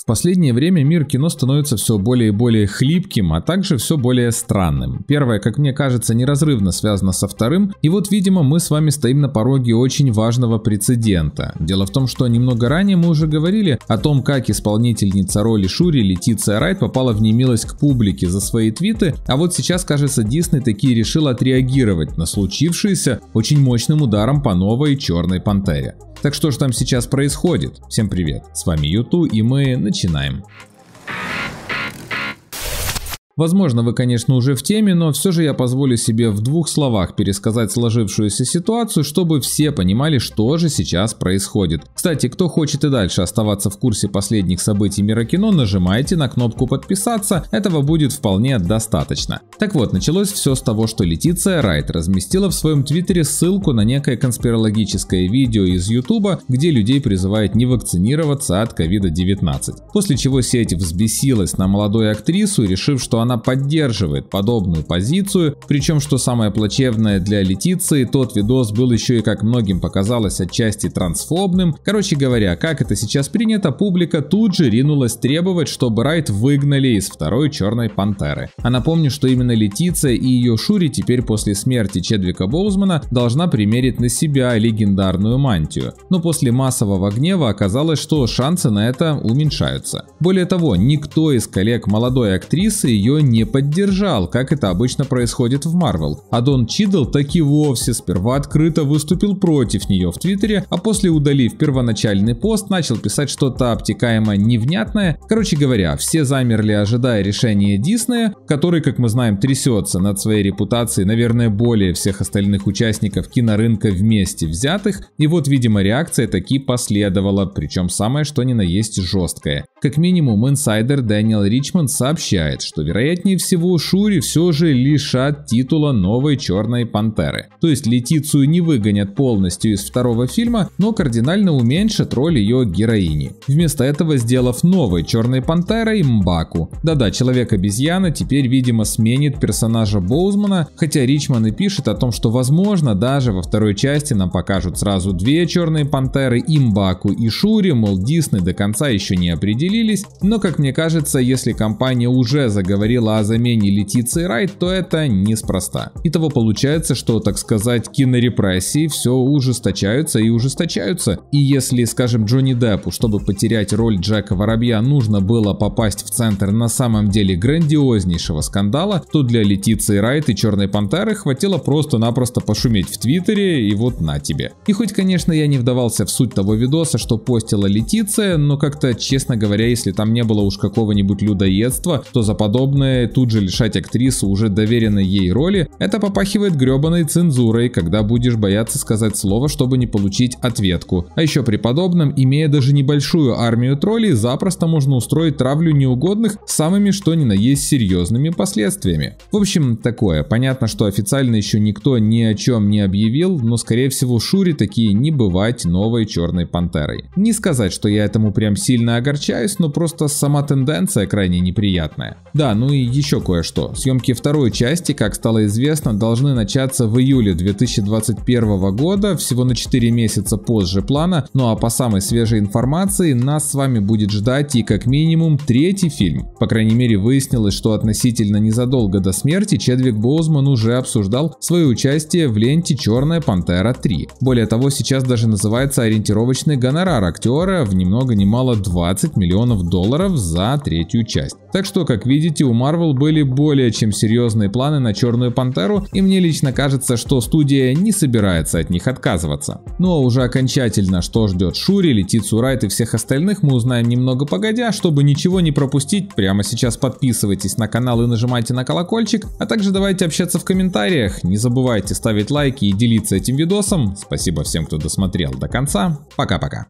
В последнее время мир кино становится все более и более хлипким, а также все более странным. Первое, как мне кажется, неразрывно связано со вторым, и вот, видимо, мы с вами стоим на пороге очень важного прецедента. Дело в том, что немного ранее мы уже говорили о том, как исполнительница роли Шури Летиция Райт попала в немилость к публике за свои твиты, а вот сейчас, кажется, Дисней таки решил отреагировать на случившееся очень мощным ударом по новой черной пантере. Так что же там сейчас происходит? Всем привет, с вами Юту и мы начинаем. Возможно, вы, конечно, уже в теме, но все же я позволю себе в двух словах пересказать сложившуюся ситуацию, чтобы все понимали, что же сейчас происходит. Кстати, кто хочет и дальше оставаться в курсе последних событий мира кино, нажимайте на кнопку подписаться, этого будет вполне достаточно. Так вот, началось все с того, что Летиция Райт разместила в своем твиттере ссылку на некое конспирологическое видео из Ютуба, где людей призывают не вакцинироваться от COVID-19. После чего сеть взбесилась на молодую актрису, решив, что она она поддерживает подобную позицию, причем, что самое плачевное для Летиции, тот видос был еще и, как многим показалось, отчасти трансфобным. Короче говоря, как это сейчас принято, публика тут же ринулась требовать, чтобы Райт выгнали из второй черной пантеры. А напомню, что именно Летиция и ее Шури теперь после смерти Чедвика Боузмана должна примерить на себя легендарную мантию. Но после массового гнева оказалось, что шансы на это уменьшаются. Более того, никто из коллег молодой актрисы ее не поддержал, как это обычно происходит в Марвел. А Дон Чидл так и вовсе сперва открыто выступил против нее в Твиттере, а после удалив первоначальный пост, начал писать что-то обтекаемо невнятное. Короче говоря, все замерли, ожидая решения Диснея, который, как мы знаем, трясется над своей репутацией, наверное, более всех остальных участников кинорынка вместе взятых. И вот, видимо, реакция таки последовала, причем самое что ни на есть жесткое. Как минимум, инсайдер Дэниел Ричмонд сообщает, что вероятнее всего Шури все же лишат титула новой Черной Пантеры. То есть Летицию не выгонят полностью из второго фильма, но кардинально уменьшат роль ее героини. Вместо этого сделав новой Черной Пантерой Мбаку. Да-да, Человек-обезьяна теперь, видимо, сменит персонажа Боузмана, хотя Ричман и пишет о том, что возможно даже во второй части нам покажут сразу две Черные Пантеры, Имбаку и Шури, мол Дисней до конца еще не определил разделились, но как мне кажется, если компания уже заговорила о замене Летиции Райт, то это неспроста. Итого получается, что, так сказать, кинорепрессии все ужесточаются и ужесточаются. И если, скажем, Джонни Деппу, чтобы потерять роль Джека Воробья, нужно было попасть в центр на самом деле грандиознейшего скандала, то для Летиции Райт и Черной Пантеры хватило просто-напросто пошуметь в Твиттере и вот на тебе. И хоть, конечно, я не вдавался в суть того видоса, что постила Летиция, но как-то, честно говоря, говоря, если там не было уж какого-нибудь людоедства, то за подобное тут же лишать актрису уже доверенной ей роли, это попахивает гребаной цензурой, когда будешь бояться сказать слово, чтобы не получить ответку. А еще при подобном, имея даже небольшую армию троллей, запросто можно устроить травлю неугодных самыми что ни на есть серьезными последствиями. В общем, такое. Понятно, что официально еще никто ни о чем не объявил, но скорее всего Шури такие не бывать новой черной пантерой. Не сказать, что я этому прям сильно огорчаюсь, ругаюсь, но просто сама тенденция крайне неприятная. Да, ну и еще кое-что. Съемки второй части, как стало известно, должны начаться в июле 2021 года, всего на 4 месяца позже плана, ну а по самой свежей информации нас с вами будет ждать и как минимум третий фильм. По крайней мере выяснилось, что относительно незадолго до смерти Чедвик Боузман уже обсуждал свое участие в ленте «Черная пантера 3». Более того, сейчас даже называется ориентировочный гонорар актера в немного много ни мало 20 миллионов миллионов долларов за третью часть. Так что, как видите, у Marvel были более чем серьезные планы на Черную Пантеру, и мне лично кажется, что студия не собирается от них отказываться. Ну а уже окончательно, что ждет Шури, Летицу Райт и всех остальных, мы узнаем немного погодя. Чтобы ничего не пропустить, прямо сейчас подписывайтесь на канал и нажимайте на колокольчик, а также давайте общаться в комментариях. Не забывайте ставить лайки и делиться этим видосом. Спасибо всем, кто досмотрел до конца. Пока-пока.